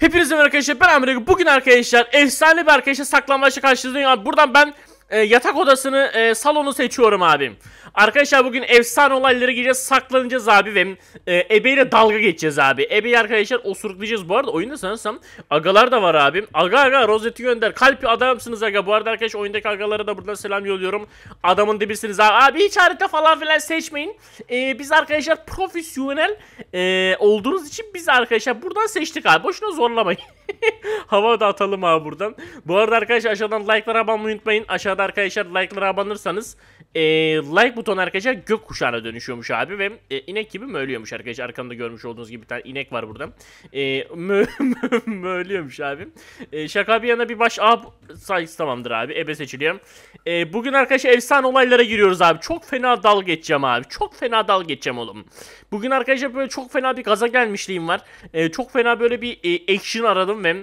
Hepinize merhaba arkadaşlar ben Amerika. Bugün arkadaşlar efsane bir arkadaşa saklanmaçla karşınızdayım. Abi buradan ben e, yatak odasını, e, salonu seçiyorum abim. Arkadaşlar bugün efsane olayları gireceğiz, saklanacağız abi ve e, ebeyle dalga geçeceğiz abi. Ebeyi arkadaşlar osuruklayacağız. Bu arada oyunda sanırsam agalar da var abim. Aga aga rozeti gönder. Kalp adamsınız aga. Bu arada arkadaş oyundaki agalara da buradan selam yolluyorum. Adamın dibisiniz abi. Abi hiç harita falan filan seçmeyin. E, biz arkadaşlar profesyonel e, olduğunuz için biz arkadaşlar buradan seçtik abi. Boşuna zorlamayın. Hava da atalım abi buradan. Bu arada arkadaşlar aşağıdan like'lara abone unutmayın. Aşağıda arada arkadaşlar like'lara abanırsanız e, like buton arkadaşlar gök kuşağına dönüşüyormuş abi ve e, inek gibi ölüyormuş arkadaşlar. Arkamda görmüş olduğunuz gibi bir tane inek var burada. E, mö, mö, möylüyormuş abi. E, şaka bir yana bir baş A sayısı tamamdır abi. Ebe seçiliyorum E, bugün arkadaşlar efsane olaylara giriyoruz abi. Çok fena dal geçeceğim abi. Çok fena dal geçeceğim oğlum. Bugün arkadaşlar böyle çok fena bir gaza gelmişliğim var. E, çok fena böyle bir e, action aradım ve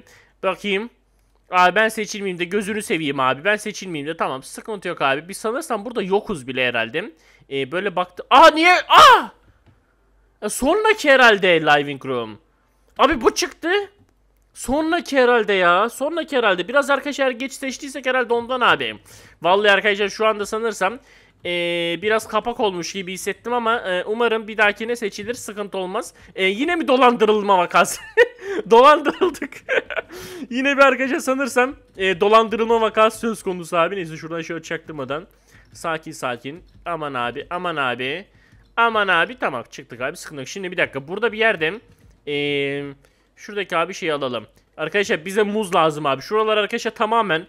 bakayım. Abi ben seçilmeyeyim de gözünü seveyim abi. Ben seçilmeyeyim de tamam sıkıntı yok abi. Biz sanırsam burada yokuz bile herhalde. Ee, böyle baktı. Aa niye? Aa! Ah! E, sonraki herhalde Living Room. Abi bu çıktı. Sonraki herhalde ya. Sonraki herhalde. Biraz arkadaşlar geç seçtiysek herhalde ondan abi. Vallahi arkadaşlar şu anda sanırsam e, biraz kapak olmuş gibi hissettim ama e, umarım bir dahakine seçilir sıkıntı olmaz. E, yine mi dolandırılma vakası? Dolandırıldık. Yine bir arkadaşa sanırsam e, dolandırılma vakası söz konusu abi. Neyse şuradan şöyle çaktırmadan. Sakin sakin. Aman abi aman abi. Aman abi tamam çıktık abi sıkıntı yok. Şimdi bir dakika burada bir yerde e, şuradaki abi şeyi alalım. Arkadaşlar bize muz lazım abi. Şuralar arkadaşlar tamamen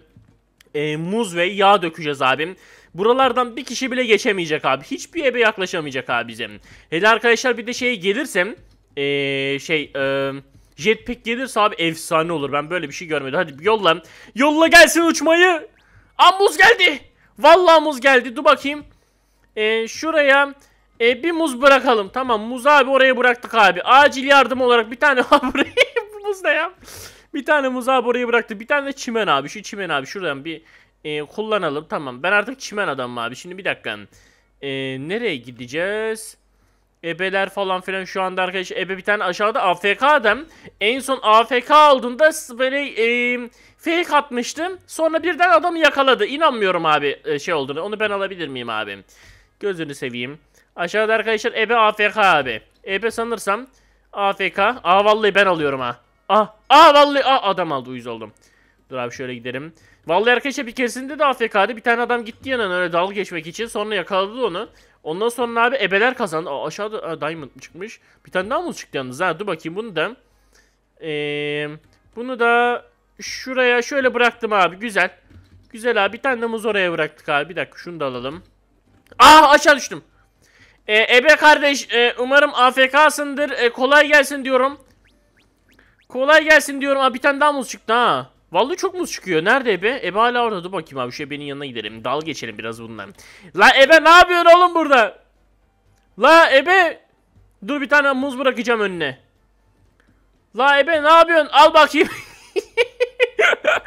e, muz ve yağ dökeceğiz abim. Buralardan bir kişi bile geçemeyecek abi. Hiçbir ebe yaklaşamayacak abi bizim. Hele arkadaşlar bir de e, şey gelirsem ee, şey ee, Jetpack gelirse abi efsane olur. Ben böyle bir şey görmedim. Hadi yolla. Yolla gelsin uçmayı. Ambuz geldi. Vallahi muz geldi. Dur bakayım. Ee, şuraya e, bir muz bırakalım. Tamam muz abi oraya bıraktık abi. Acil yardım olarak bir tane buraya muz ne ya? Bir tane muz abi oraya bıraktı. Bir tane de çimen abi. Şu çimen abi şuradan bir e, kullanalım. Tamam ben artık çimen adamım abi. Şimdi bir dakika. E, nereye gideceğiz? Ebeler falan filan şu anda arkadaş ebe bir tane aşağıda AFK adam. En son AFK olduğunda böyle e, fake atmıştım. Sonra birden adamı yakaladı. inanmıyorum abi e, şey olduğunu. Onu ben alabilir miyim abi? Gözünü seveyim. Aşağıda arkadaşlar ebe AFK abi. Ebe sanırsam AFK. Aa vallahi ben alıyorum ha. Ah, ah vallahi ah, adam aldı uyuz oldum. Dur abi şöyle gidelim. Vallahi arkadaşlar bir keresinde de AFK'da bir tane adam gitti yanına öyle dalga geçmek için. Sonra yakaladı onu. Ondan sonra abi ebeler kazandı. Aa, aşağıda aa, Diamond çıkmış. Bir tane daha mı çıktı yalnız? Ha dur bakayım bunu da. Ee, bunu da şuraya şöyle bıraktım abi. Güzel. Güzel abi. Bir tane de muz oraya bıraktık abi. Bir dakika şunu da alalım. Aa ah, aşağı düştüm. Ee, Ebe kardeş e, umarım AFK'sındır. E, kolay gelsin diyorum. Kolay gelsin diyorum. Aa, bir tane daha muz çıktı ha. Vallahi çok muz çıkıyor. Nerede Ebe? Ebe hala orada. Dur bakayım abi şu Ebe'nin yanına gidelim. Dal geçelim biraz bundan. La Ebe ne yapıyorsun oğlum burada? La Ebe. Dur bir tane muz bırakacağım önüne. La Ebe ne yapıyorsun? Al bakayım.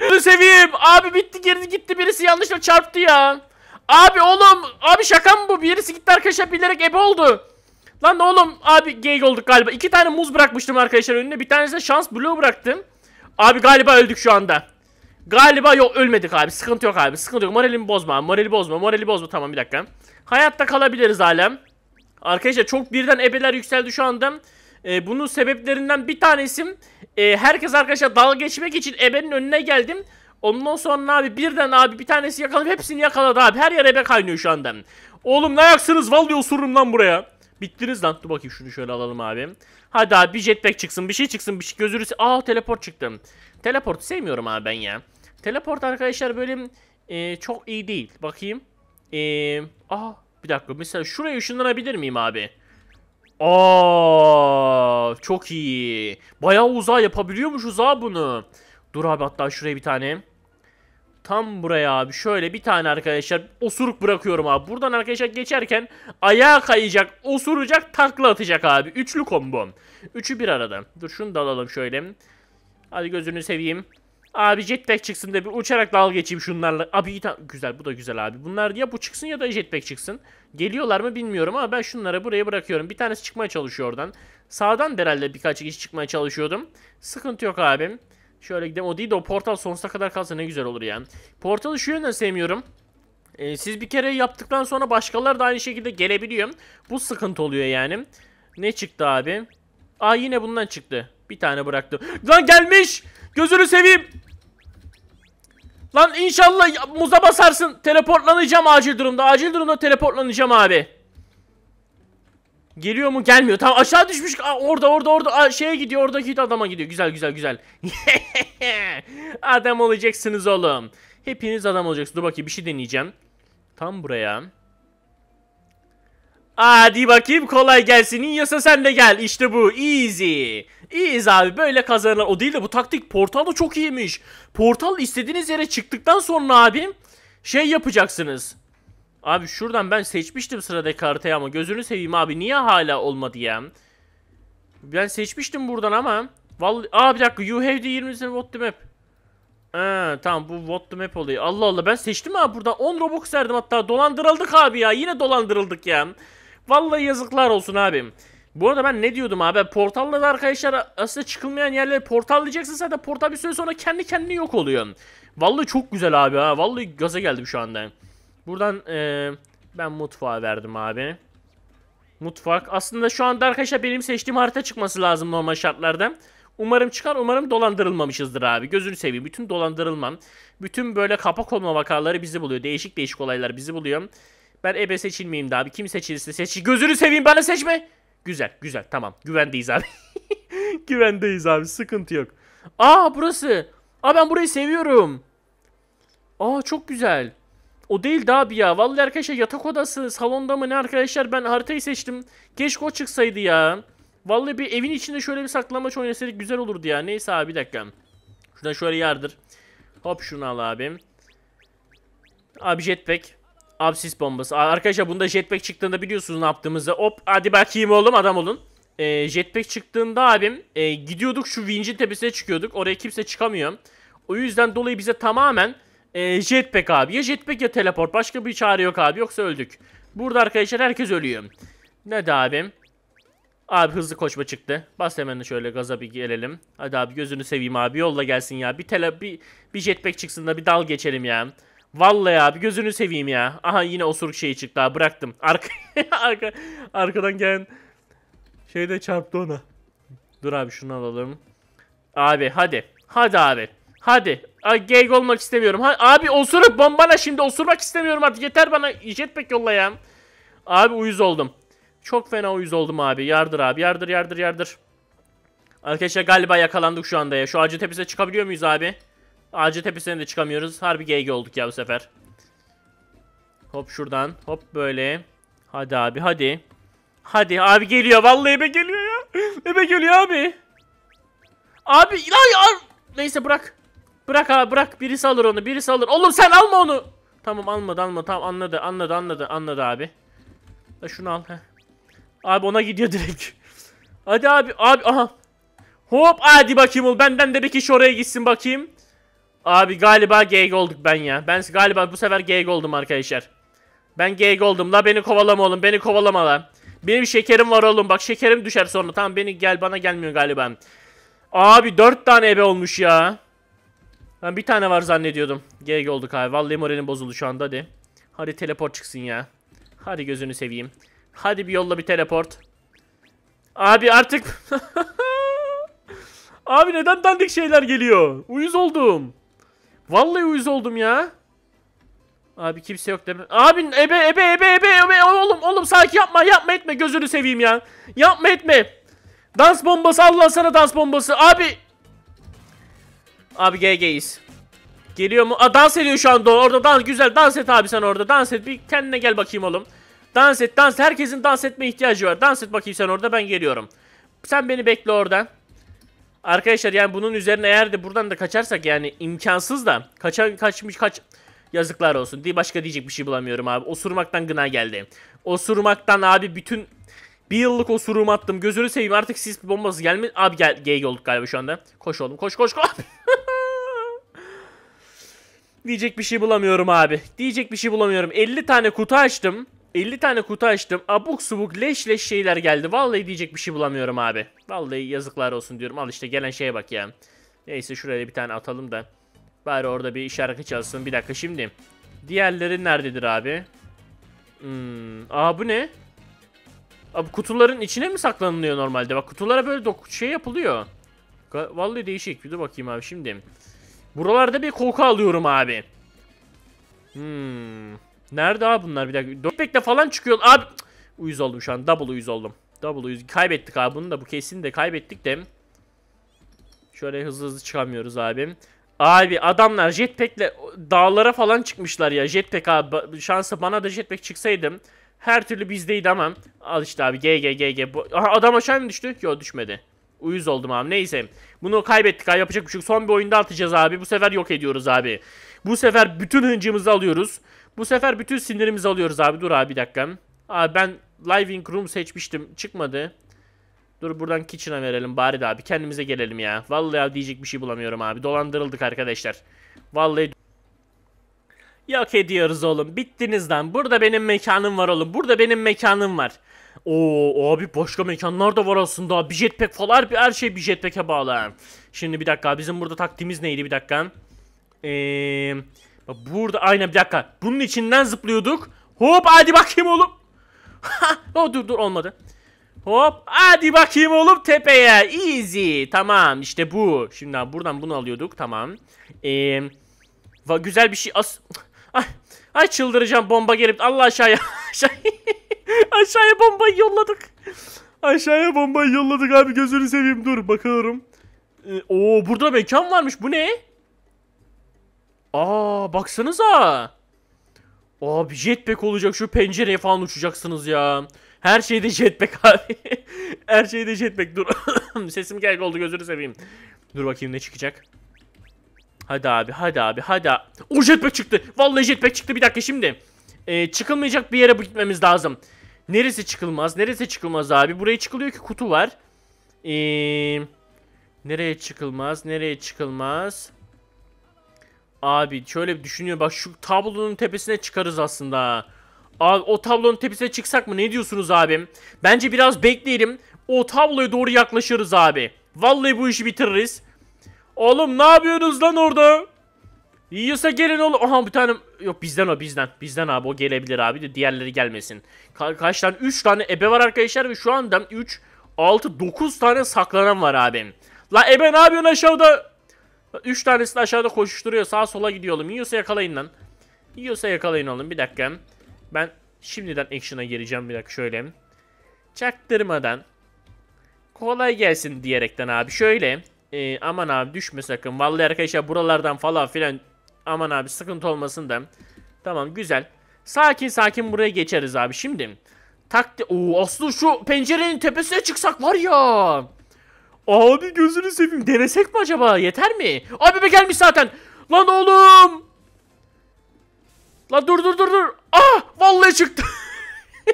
Bunu seveyim. Abi bitti girdi gitti. Birisi yanlışla çarptı ya. Abi oğlum. Abi şaka mı bu? Birisi gitti arkadaşlar bilerek Ebe oldu. Lan oğlum abi gay olduk galiba. İki tane muz bırakmıştım arkadaşlar önüne. Bir tanesine şans bloğu bıraktım. Abi galiba öldük şu anda. Galiba yok ölmedik abi. Sıkıntı yok abi. Sıkıntı yok. Moralimi bozma Morali bozma. Morali bozma. Tamam bir dakika. Hayatta kalabiliriz alem. Arkadaşlar çok birden ebeler yükseldi şu anda. Ee, bunun sebeplerinden bir tanesi e, herkes arkadaşlar dalga geçmek için ebenin önüne geldim. Ondan sonra abi birden abi bir tanesi yakaladı hepsini yakaladı abi. Her yere ebe kaynıyor şu anda. Oğlum ne ayaksınız? Vallahi osururum lan buraya. Bittiniz lan. Dur bakayım şunu şöyle alalım abi. Hadi abi bir jetpack çıksın bir şey çıksın bir şey gözünü Aa teleport çıktım. Teleport sevmiyorum abi ben ya. Teleport arkadaşlar böyle e, çok iyi değil. Bakayım. E, aa bir dakika mesela şuraya ışınlanabilir miyim abi? Aa çok iyi. Bayağı uzağa yapabiliyormuş uzağa bunu. Dur abi hatta şuraya bir tane. Tam buraya abi şöyle bir tane arkadaşlar osuruk bırakıyorum abi. Buradan arkadaşlar geçerken ayağa kayacak, osuracak, takla atacak abi. Üçlü kombo. Üçü bir arada. Dur şunu da alalım şöyle. Hadi gözünü seveyim. Abi jetpack çıksın da bir uçarak dal geçeyim şunlarla. Abi güzel bu da güzel abi. Bunlar ya bu çıksın ya da jetpack çıksın. Geliyorlar mı bilmiyorum ama ben şunları buraya bırakıyorum. Bir tanesi çıkmaya çalışıyor oradan. Sağdan herhalde birkaç kişi çıkmaya çalışıyordum. Sıkıntı yok abim. Şöyle gidelim o değil de o portal sonsuza kadar kalsa ne güzel olur yani. Portalı şu yönden sevmiyorum. Ee, siz bir kere yaptıktan sonra başkaları da aynı şekilde gelebiliyor. Bu sıkıntı oluyor yani. Ne çıktı abi? Aa yine bundan çıktı. Bir tane bıraktı Lan gelmiş! Gözünü seveyim! Lan inşallah muza basarsın. Teleportlanacağım acil durumda. Acil durumda teleportlanacağım abi. Geliyor mu? Gelmiyor. Tamam aşağı düşmüş. Aa, orada orada orada Aa, şeye gidiyor. Oradaki adama gidiyor. Güzel güzel güzel. adam olacaksınız oğlum. Hepiniz adam olacaksınız. Dur bakayım bir şey deneyeceğim. Tam buraya. Hadi bakayım kolay gelsin. İyiyse sen de gel. İşte bu. Easy. İyiyiz abi. Böyle kazanırlar. O değil de bu taktik portal da çok iyiymiş. Portal istediğiniz yere çıktıktan sonra abim şey yapacaksınız. Abi şuradan ben seçmiştim sıradaki haritayı ama gözünü seveyim abi. Niye hala olmadı ya? Ben seçmiştim buradan ama. Vallahi Aa bir dakika. You have the 20 what the map. Ha, tamam bu what the map oluyor. Allah Allah ben seçtim abi buradan. 10 Robux verdim hatta. Dolandırıldık abi ya. Yine dolandırıldık ya. Vallahi yazıklar olsun abim. Bu arada ben ne diyordum abi? portalla da arkadaşlar aslında çıkılmayan yerleri portallayacaksın zaten portal bir süre sonra kendi kendine yok oluyor. Vallahi çok güzel abi ha. Vallahi gaza geldim şu anda. Buradan ee, ben mutfağa verdim abi. Mutfak. Aslında şu anda arkadaşlar benim seçtiğim harita çıkması lazım normal şartlarda. Umarım çıkar. Umarım dolandırılmamışızdır abi. Gözünü seveyim. Bütün dolandırılmam. Bütün böyle kapak olma vakaları bizi buluyor. Değişik değişik olaylar bizi buluyor. Ben ebe seçilmeyeyim de abi. Kim seçilirse seç. Gözünü seveyim bana seçme. Güzel güzel tamam. Güvendeyiz abi. Güvendeyiz abi. Sıkıntı yok. Aa burası. Aa ben burayı seviyorum. Aa çok güzel. O değil daha bir ya. Vallahi arkadaşlar yatak odası salonda mı ne arkadaşlar ben haritayı seçtim. Keşke o çıksaydı ya. Vallahi bir evin içinde şöyle bir saklambaç oynasaydık güzel olurdu ya. Neyse abi bir dakika. Şuradan şöyle yardır. Hop şunu al abim. Abi jetpack. Absis bombası. Arkadaşlar bunda jetpack çıktığında biliyorsunuz ne yaptığımızı. Hop hadi bakayım oğlum adam olun. Ee, jetpack çıktığında abim e, gidiyorduk şu vincin tepesine çıkıyorduk. Oraya kimse çıkamıyor. O yüzden dolayı bize tamamen ee, jetpack abi. Ya jetpack ya teleport. Başka bir çare yok abi. Yoksa öldük. Burada arkadaşlar herkes ölüyor. Ne de abim? Abi hızlı koşma çıktı. Bas hemen şöyle gaza bir gelelim. Hadi abi gözünü seveyim abi. Yolla gelsin ya. Bir tele bir, bir jetpack çıksın da bir dal geçelim ya. Vallahi abi gözünü seveyim ya. Aha yine osuruk şeyi çıktı abi. Bıraktım. Arka, arka, arkadan gelen şey de çarptı ona. Dur abi şunu alalım. Abi hadi. Hadi abi. Hadi. Ay gay olmak istemiyorum. Ha, abi osurup bombala şimdi osurmak istemiyorum artık yeter bana jetpack yolla ya. Abi uyuz oldum. Çok fena uyuz oldum abi. Yardır abi yardır yardır yardır. Arkadaşlar galiba yakalandık şu anda ya. Şu ağacın tepesine çıkabiliyor muyuz abi? Ağacın tepesine de çıkamıyoruz. Harbi GG olduk ya bu sefer. Hop şuradan. Hop böyle. Hadi abi hadi. Hadi abi geliyor. Vallahi ebe geliyor ya. Ebe geliyor abi. Abi. Ay, ya. Neyse bırak. Bırak abi bırak. Birisi alır onu. Birisi alır. Oğlum sen alma onu. Tamam almadı alma. Tamam anladı. Anladı anladı. Anladı abi. Da şunu al. Heh. Abi ona gidiyor direkt. Hadi abi. Abi aha. Hop hadi bakayım ol. Benden de bir kişi oraya gitsin bakayım. Abi galiba GG olduk ben ya. Ben galiba bu sefer GG oldum arkadaşlar. Ben GG oldum. La beni kovalama oğlum. Beni kovalama la. Benim şekerim var oğlum. Bak şekerim düşer sonra. Tamam beni gel bana gelmiyor galiba. Abi 4 tane ebe olmuş ya. Ben bir tane var zannediyordum. GG oldu abi. Vallahi moralim bozuldu şu anda hadi. Hadi teleport çıksın ya. Hadi gözünü seveyim. Hadi bir yolla bir teleport. Abi artık... Abi neden dandik şeyler geliyor? Uyuz oldum. Vallahi uyuz oldum ya. Abi kimse yok deme. Abi ebe ebe ebe ebe ebe oğlum oğlum sakin yapma yapma etme gözünü seveyim ya. Yapma etme. Dans bombası Allah sana dans bombası. Abi Abi GG'yiz. Geliyor mu? Aa, dans ediyor şu anda orada dans güzel dans et abi sen orada dans et bir kendine gel bakayım oğlum. Dans et dans herkesin dans etme ihtiyacı var. Dans et bakayım sen orada ben geliyorum. Sen beni bekle orada. Arkadaşlar yani bunun üzerine eğer de buradan da kaçarsak yani imkansız da kaçan kaçmış kaç yazıklar olsun diye başka diyecek bir şey bulamıyorum abi. Osurmaktan gına geldi. Osurmaktan abi bütün bir yıllık osurum attım. Gözünü seveyim artık sis bombası gelmedi. Abi gel gay olduk galiba şu anda. Koş oğlum koş koş koş. Diyecek bir şey bulamıyorum abi. Diyecek bir şey bulamıyorum. 50 tane kutu açtım. 50 tane kutu açtım. Abuk subuk leş leş şeyler geldi. Vallahi diyecek bir şey bulamıyorum abi. Vallahi yazıklar olsun diyorum. Al işte gelen şeye bak ya. Neyse şuraya bir tane atalım da. Bari orada bir şarkı çalsın. Bir dakika şimdi. Diğerleri nerededir abi? Hmm. Aa bu ne? Abi kutuların içine mi saklanılıyor normalde? Bak kutulara böyle şey yapılıyor. Vallahi değişik. Bir de bakayım abi şimdi. Şimdi. Buralarda bir koku alıyorum abi. Hmm. Nerede abi bunlar bir dakika. Dörtbekle falan çıkıyor. Abi uyuz oldum şu an. Double uyuz oldum. Double uyuz. Kaybettik abi bunu da. Bu kesin de kaybettik de. Şöyle hızlı hızlı çıkamıyoruz abi. Abi adamlar jetpack'le dağlara falan çıkmışlar ya. Jetpack abi. Şansa bana da jetpack çıksaydım. Her türlü bizdeydi ama. Al işte abi. g g GG. Aha, adam aşağı mı düştü? Yok düşmedi. Uyuz oldum abi neyse. Bunu kaybettik abi yapacak bir şey yok. Son bir oyunda atacağız abi. Bu sefer yok ediyoruz abi. Bu sefer bütün hıncımızı alıyoruz. Bu sefer bütün sinirimizi alıyoruz abi. Dur abi bir dakika. Abi ben Living Room seçmiştim. Çıkmadı. Dur buradan kitchen'a verelim bari de abi. Kendimize gelelim ya. Vallahi diyecek bir şey bulamıyorum abi. Dolandırıldık arkadaşlar. Vallahi yok ediyoruz oğlum. Bittiniz lan. Burada benim mekanım var oğlum. Burada benim mekanım var. Oo abi başka mekanlar da var aslında. Bir jetpack falan her şey bir jetpack'e bağlı. Şimdi bir dakika bizim burada taktiğimiz neydi bir dakika. Eee burada aynen bir dakika. Bunun içinden zıplıyorduk. Hop hadi bakayım oğlum. o oh, dur dur olmadı. Hop hadi bakayım oğlum tepeye. Easy. Tamam işte bu. Şimdi buradan bunu alıyorduk. Tamam. Eee güzel bir şey as Ay, ay çıldıracağım bomba gelip Allah aşağıya. aşağıya bombayı yolladık. Aşağıya bombayı yolladık abi gözünü seveyim dur bakıyorum. Ee, oo burada mekan varmış bu ne? Aa baksanıza. Abi jetpack olacak şu pencereye falan uçacaksınız ya. Her şeyde jetpack abi. Her şeyde jetpack dur. Sesim gel oldu gözünü seveyim. Dur bakayım ne çıkacak. Hadi abi hadi abi hadi. O jetpack çıktı. Vallahi jetpack çıktı bir dakika şimdi. Ee, çıkılmayacak bir yere gitmemiz lazım. Neresi çıkılmaz? Neresi çıkılmaz abi? Buraya çıkılıyor ki kutu var. Eee... Nereye çıkılmaz? Nereye çıkılmaz? Abi şöyle bir düşünüyor. Bak şu tablonun tepesine çıkarız aslında. Abi o tablonun tepesine çıksak mı? Ne diyorsunuz abim? Bence biraz bekleyelim. O tabloya doğru yaklaşırız abi. Vallahi bu işi bitiririz. Oğlum ne yapıyorsunuz lan orada? Yiyorsa gelin oğlum. Aha bir tane Yok bizden o bizden. Bizden abi o gelebilir abi de diğerleri gelmesin. Ka kaç tane? 3 tane ebe var arkadaşlar ve şu anda 3, 6, 9 tane saklanan var abim. La ebe ne yapıyorsun aşağıda? 3 tanesi aşağıda koşuşturuyor. Sağa sola gidiyorum. oğlum. Yiyorsa yakalayın lan. Yiyorsa yakalayın oğlum. Bir dakika. Ben şimdiden action'a gireceğim. Bir dakika şöyle. Çaktırmadan. Kolay gelsin diyerekten abi. Şöyle. E, aman abi düşme sakın. Vallahi arkadaşlar buralardan falan filan Aman abi sıkıntı olmasın da. Tamam güzel. Sakin sakin buraya geçeriz abi. Şimdi takti... Oo Aslı şu pencerenin tepesine çıksak var ya. Abi gözünü seveyim. Denesek mi acaba? Yeter mi? Abi be gelmiş zaten. Lan oğlum. Lan dur dur dur dur. Ah vallahi çıktı.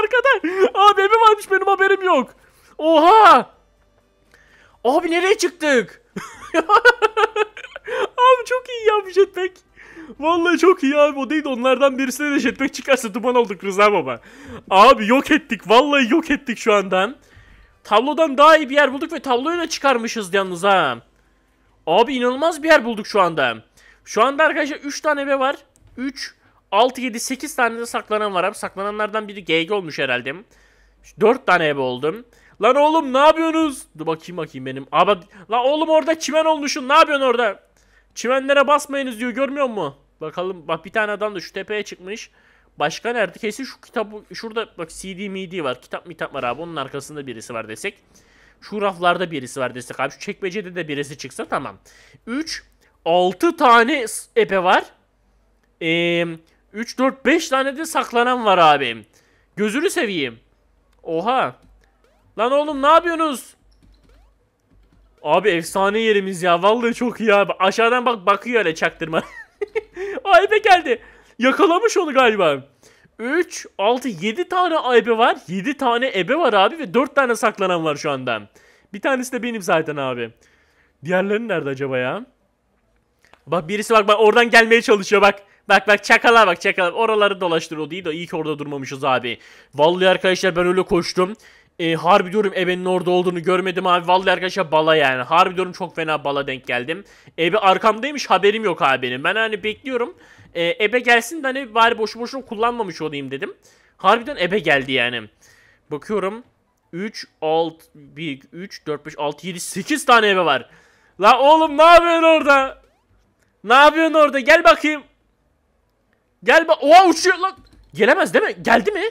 Arkada. Abi evi varmış benim haberim yok. Oha. Abi nereye çıktık? Abi çok iyi ya bu jetpack. Vallahi çok iyi abi o değil de onlardan birisine de jetpack çıkarsa duman olduk Rıza baba. Abi yok ettik vallahi yok ettik şu andan. Tablodan daha iyi bir yer bulduk ve tabloyu da çıkarmışız yalnız ha. Abi inanılmaz bir yer bulduk şu anda. Şu anda arkadaşlar 3 tane eve var. 3, 6, 7, 8 tane de saklanan var abi. Saklananlardan biri GG olmuş herhalde. 4 tane ebe oldum. Lan oğlum ne yapıyorsunuz? Dur bakayım bakayım benim. Abi, lan oğlum orada çimen olmuşsun. Ne yapıyorsun orada? Çimenlere basmayınız diyor görmüyor mu? Bakalım bak bir tane adam da şu tepeye çıkmış. Başka nerede? Kesin şu kitap şurada bak CD MIDI var. Kitap kitap var abi. Onun arkasında birisi var desek. Şu raflarda birisi var desek abi. Şu çekmecede de birisi çıksa tamam. 3 6 tane epe var. Ee, 3 4 5 tane de saklanan var abi. Gözünü seveyim. Oha. Lan oğlum ne yapıyorsunuz? Abi efsane yerimiz ya. Vallahi çok iyi abi. Aşağıdan bak bakıyor öyle çaktırma. aybe geldi. Yakalamış onu galiba. 3, 6, 7 tane aybe var. 7 tane ebe var abi ve 4 tane saklanan var şu anda. Bir tanesi de benim zaten abi. diğerlerin nerede acaba ya? Bak birisi bak bak oradan gelmeye çalışıyor bak. Bak bak çakala bak çakala. Oraları dolaştırıyor değil de iyi ki orada durmamışız abi. Vallahi arkadaşlar ben öyle koştum. E, harbi diyorum Ebe'nin orada olduğunu görmedim abi. Vallahi arkadaşlar bala yani. Harbi diyorum çok fena bala denk geldim. Ebe arkamdaymış haberim yok abi benim. Ben hani bekliyorum. E, Ebe gelsin de hani bari boşu boşuna kullanmamış olayım dedim. Harbiden Ebe geldi yani. Bakıyorum. 3, 6, 1, 3, 4, 5, 6, 7, 8 tane ebe var. La oğlum ne yapıyorsun orada? Ne yapıyorsun orada? Gel bakayım. Gel bak. Oha uçuyor lan. Gelemez değil mi? Geldi mi?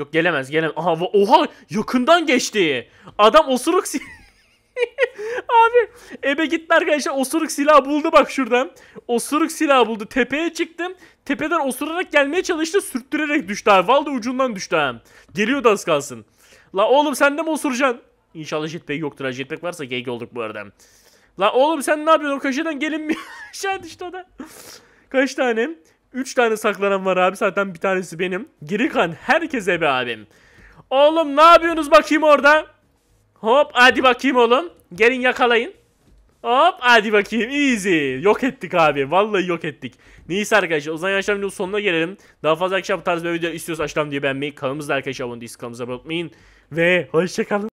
Yok gelemez gelemez. Aha, oha yakından geçti. Adam osuruk Abi ebe gitti arkadaşlar osuruk silah buldu bak şuradan. Osuruk silah buldu. Tepeye çıktım. Tepeden osurarak gelmeye çalıştı. Sürttürerek düştü abi. Vallahi ucundan düştü ha. Geliyordu az kalsın. La oğlum sen de mi osuracaksın? İnşallah jetpack yoktur. Ha. Jetpack varsa geyik olduk bu arada. La oğlum sen ne yapıyorsun? O köşeden gelin mi? Aşağı düştü o da. Kaç tane? 3 tane saklanan var abi zaten bir tanesi benim. Geri kalan herkese be abim. Oğlum ne yapıyorsunuz bakayım orada? Hop hadi bakayım oğlum. Gelin yakalayın. Hop hadi bakayım easy. Yok ettik abi. Vallahi yok ettik. Neyse arkadaşlar o zaman yaşam videonun sonuna gelelim. Daha fazla akşam tarzı bir video istiyorsanız açlam diye beğenmeyi. Kanalımızda arkadaşlar abone değilseniz kanalımıza abone Ve hoşçakalın.